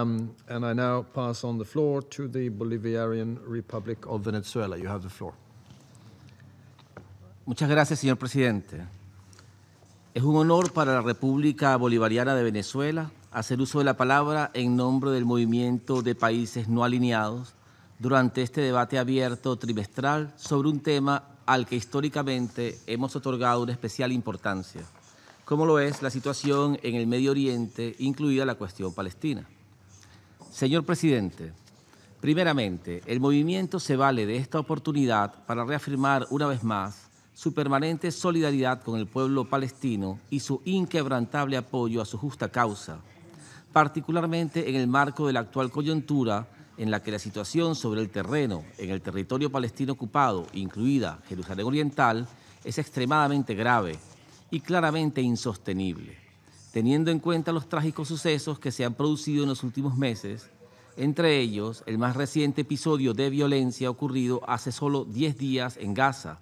Um, and I now pass on the floor to the Venezuela. You have the Muchas gracias, señor presidente. Es un honor para la República Bolivariana de Venezuela hacer uso de la palabra en nombre del movimiento de países no alineados durante este debate abierto trimestral sobre un tema al que históricamente hemos otorgado una especial importancia, como lo es la situación en el Medio Oriente, incluida la cuestión palestina. Señor presidente, primeramente, el movimiento se vale de esta oportunidad para reafirmar una vez más su permanente solidaridad con el pueblo palestino y su inquebrantable apoyo a su justa causa, particularmente en el marco de la actual coyuntura en la que la situación sobre el terreno en el territorio palestino ocupado, incluida Jerusalén Oriental, es extremadamente grave y claramente insostenible teniendo en cuenta los trágicos sucesos que se han producido en los últimos meses, entre ellos el más reciente episodio de violencia ocurrido hace solo 10 días en Gaza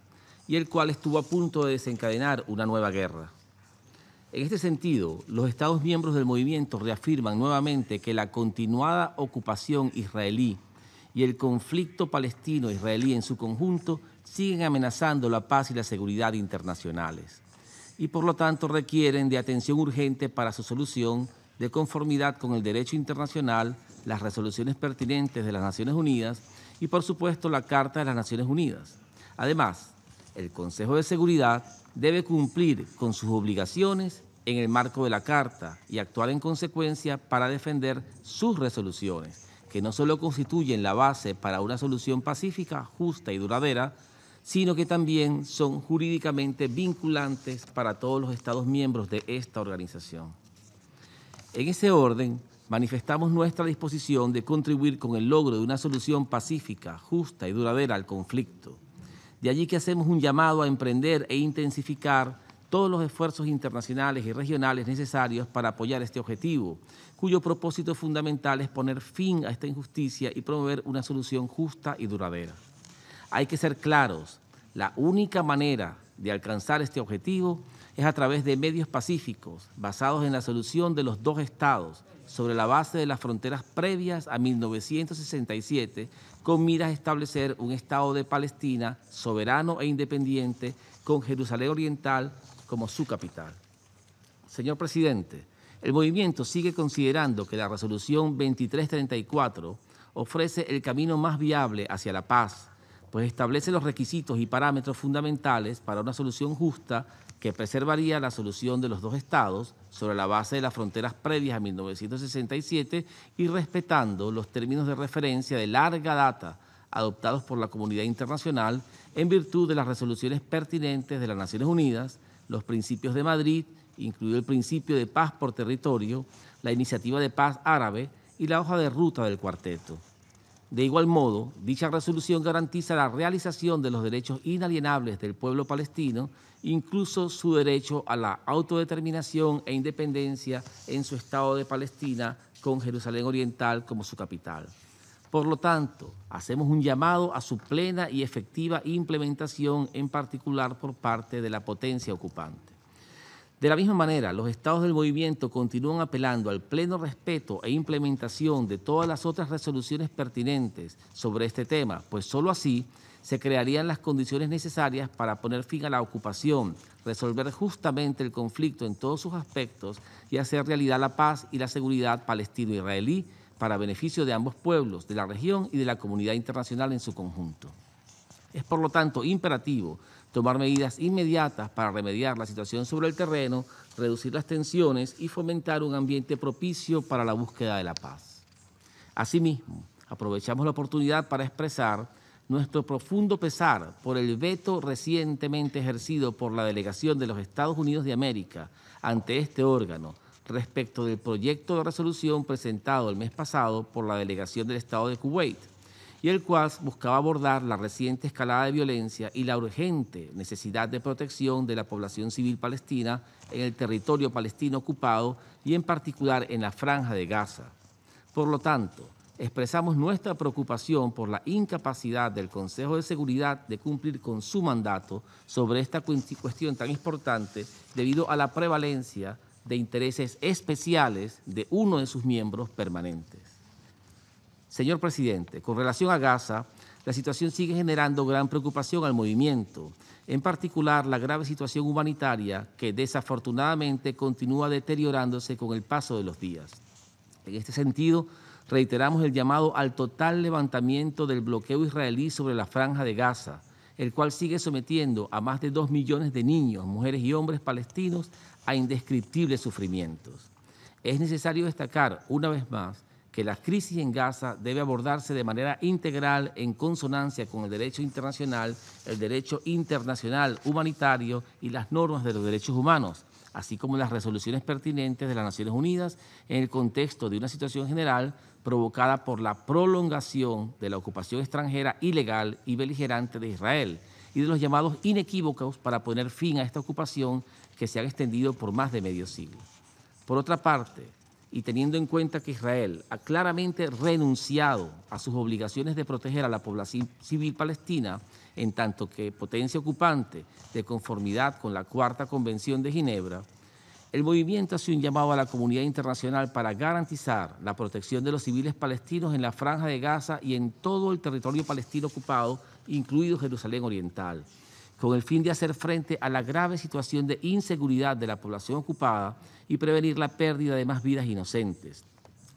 y el cual estuvo a punto de desencadenar una nueva guerra. En este sentido, los Estados miembros del movimiento reafirman nuevamente que la continuada ocupación israelí y el conflicto palestino-israelí en su conjunto siguen amenazando la paz y la seguridad internacionales y por lo tanto requieren de atención urgente para su solución de conformidad con el derecho internacional, las resoluciones pertinentes de las Naciones Unidas y por supuesto la Carta de las Naciones Unidas. Además, el Consejo de Seguridad debe cumplir con sus obligaciones en el marco de la Carta y actuar en consecuencia para defender sus resoluciones, que no solo constituyen la base para una solución pacífica, justa y duradera, sino que también son jurídicamente vinculantes para todos los Estados miembros de esta organización. En ese orden, manifestamos nuestra disposición de contribuir con el logro de una solución pacífica, justa y duradera al conflicto. De allí que hacemos un llamado a emprender e intensificar todos los esfuerzos internacionales y regionales necesarios para apoyar este objetivo, cuyo propósito fundamental es poner fin a esta injusticia y promover una solución justa y duradera. Hay que ser claros, la única manera de alcanzar este objetivo es a través de medios pacíficos basados en la solución de los dos estados sobre la base de las fronteras previas a 1967 con miras a establecer un estado de Palestina soberano e independiente con Jerusalén Oriental como su capital. Señor presidente, el movimiento sigue considerando que la resolución 2334 ofrece el camino más viable hacia la paz, pues establece los requisitos y parámetros fundamentales para una solución justa que preservaría la solución de los dos estados sobre la base de las fronteras previas a 1967 y respetando los términos de referencia de larga data adoptados por la comunidad internacional en virtud de las resoluciones pertinentes de las Naciones Unidas, los principios de Madrid, incluido el principio de paz por territorio, la iniciativa de paz árabe y la hoja de ruta del cuarteto. De igual modo, dicha resolución garantiza la realización de los derechos inalienables del pueblo palestino, incluso su derecho a la autodeterminación e independencia en su Estado de Palestina con Jerusalén Oriental como su capital. Por lo tanto, hacemos un llamado a su plena y efectiva implementación, en particular por parte de la potencia ocupante. De la misma manera, los estados del movimiento continúan apelando al pleno respeto e implementación de todas las otras resoluciones pertinentes sobre este tema, pues sólo así se crearían las condiciones necesarias para poner fin a la ocupación, resolver justamente el conflicto en todos sus aspectos y hacer realidad la paz y la seguridad palestino-israelí para beneficio de ambos pueblos, de la región y de la comunidad internacional en su conjunto. Es por lo tanto imperativo tomar medidas inmediatas para remediar la situación sobre el terreno, reducir las tensiones y fomentar un ambiente propicio para la búsqueda de la paz. Asimismo, aprovechamos la oportunidad para expresar nuestro profundo pesar por el veto recientemente ejercido por la delegación de los Estados Unidos de América ante este órgano respecto del proyecto de resolución presentado el mes pasado por la delegación del Estado de Kuwait y el cual buscaba abordar la reciente escalada de violencia y la urgente necesidad de protección de la población civil palestina en el territorio palestino ocupado y en particular en la franja de Gaza. Por lo tanto, expresamos nuestra preocupación por la incapacidad del Consejo de Seguridad de cumplir con su mandato sobre esta cuestión tan importante debido a la prevalencia de intereses especiales de uno de sus miembros permanentes. Señor presidente, con relación a Gaza, la situación sigue generando gran preocupación al movimiento, en particular la grave situación humanitaria que desafortunadamente continúa deteriorándose con el paso de los días. En este sentido, reiteramos el llamado al total levantamiento del bloqueo israelí sobre la franja de Gaza, el cual sigue sometiendo a más de dos millones de niños, mujeres y hombres palestinos a indescriptibles sufrimientos. Es necesario destacar una vez más que la crisis en Gaza debe abordarse de manera integral en consonancia con el derecho internacional, el derecho internacional humanitario y las normas de los derechos humanos, así como las resoluciones pertinentes de las Naciones Unidas en el contexto de una situación general provocada por la prolongación de la ocupación extranjera ilegal y beligerante de Israel y de los llamados inequívocos para poner fin a esta ocupación que se ha extendido por más de medio siglo. Por otra parte, y teniendo en cuenta que Israel ha claramente renunciado a sus obligaciones de proteger a la población civil palestina, en tanto que potencia ocupante, de conformidad con la Cuarta Convención de Ginebra, el movimiento hace un llamado a la comunidad internacional para garantizar la protección de los civiles palestinos en la franja de Gaza y en todo el territorio palestino ocupado, incluido Jerusalén Oriental con el fin de hacer frente a la grave situación de inseguridad de la población ocupada y prevenir la pérdida de más vidas inocentes.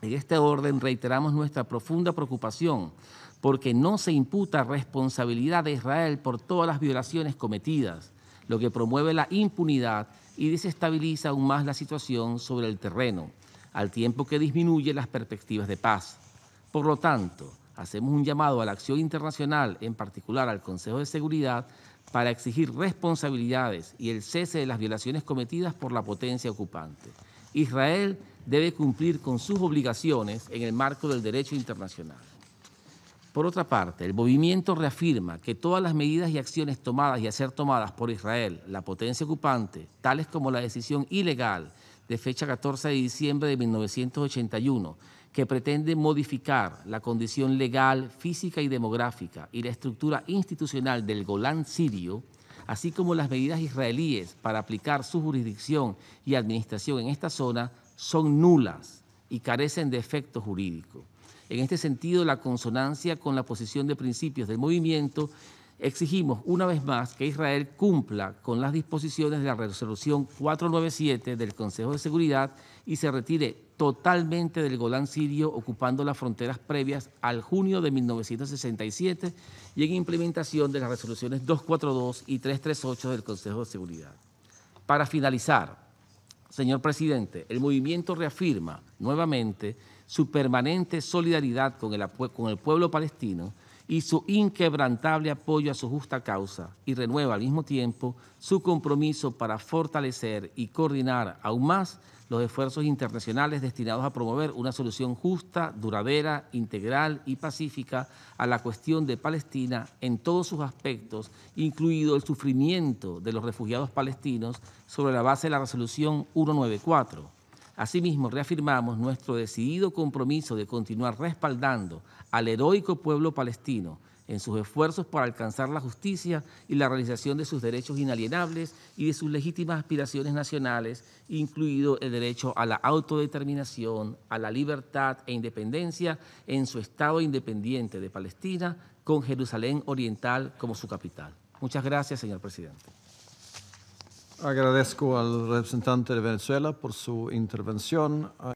En este orden reiteramos nuestra profunda preocupación porque no se imputa responsabilidad de Israel por todas las violaciones cometidas, lo que promueve la impunidad y desestabiliza aún más la situación sobre el terreno, al tiempo que disminuye las perspectivas de paz. Por lo tanto, hacemos un llamado a la acción internacional, en particular al Consejo de Seguridad, para exigir responsabilidades y el cese de las violaciones cometidas por la potencia ocupante. Israel debe cumplir con sus obligaciones en el marco del derecho internacional. Por otra parte, el movimiento reafirma que todas las medidas y acciones tomadas y a ser tomadas por Israel, la potencia ocupante, tales como la decisión ilegal de fecha 14 de diciembre de 1981, que pretende modificar la condición legal, física y demográfica y la estructura institucional del Golán sirio, así como las medidas israelíes para aplicar su jurisdicción y administración en esta zona, son nulas y carecen de efecto jurídico. En este sentido, la consonancia con la posición de principios del movimiento exigimos una vez más que Israel cumpla con las disposiciones de la resolución 497 del Consejo de Seguridad y se retire totalmente del Golán sirio ocupando las fronteras previas al junio de 1967 y en implementación de las resoluciones 242 y 338 del Consejo de Seguridad. Para finalizar, señor presidente, el movimiento reafirma nuevamente su permanente solidaridad con el, con el pueblo palestino y su inquebrantable apoyo a su justa causa y renueva al mismo tiempo su compromiso para fortalecer y coordinar aún más los esfuerzos internacionales destinados a promover una solución justa, duradera, integral y pacífica a la cuestión de Palestina en todos sus aspectos, incluido el sufrimiento de los refugiados palestinos sobre la base de la resolución 194 Asimismo, reafirmamos nuestro decidido compromiso de continuar respaldando al heroico pueblo palestino en sus esfuerzos para alcanzar la justicia y la realización de sus derechos inalienables y de sus legítimas aspiraciones nacionales, incluido el derecho a la autodeterminación, a la libertad e independencia en su Estado independiente de Palestina, con Jerusalén Oriental como su capital. Muchas gracias, señor presidente. Agradezco al representante de Venezuela por su intervención.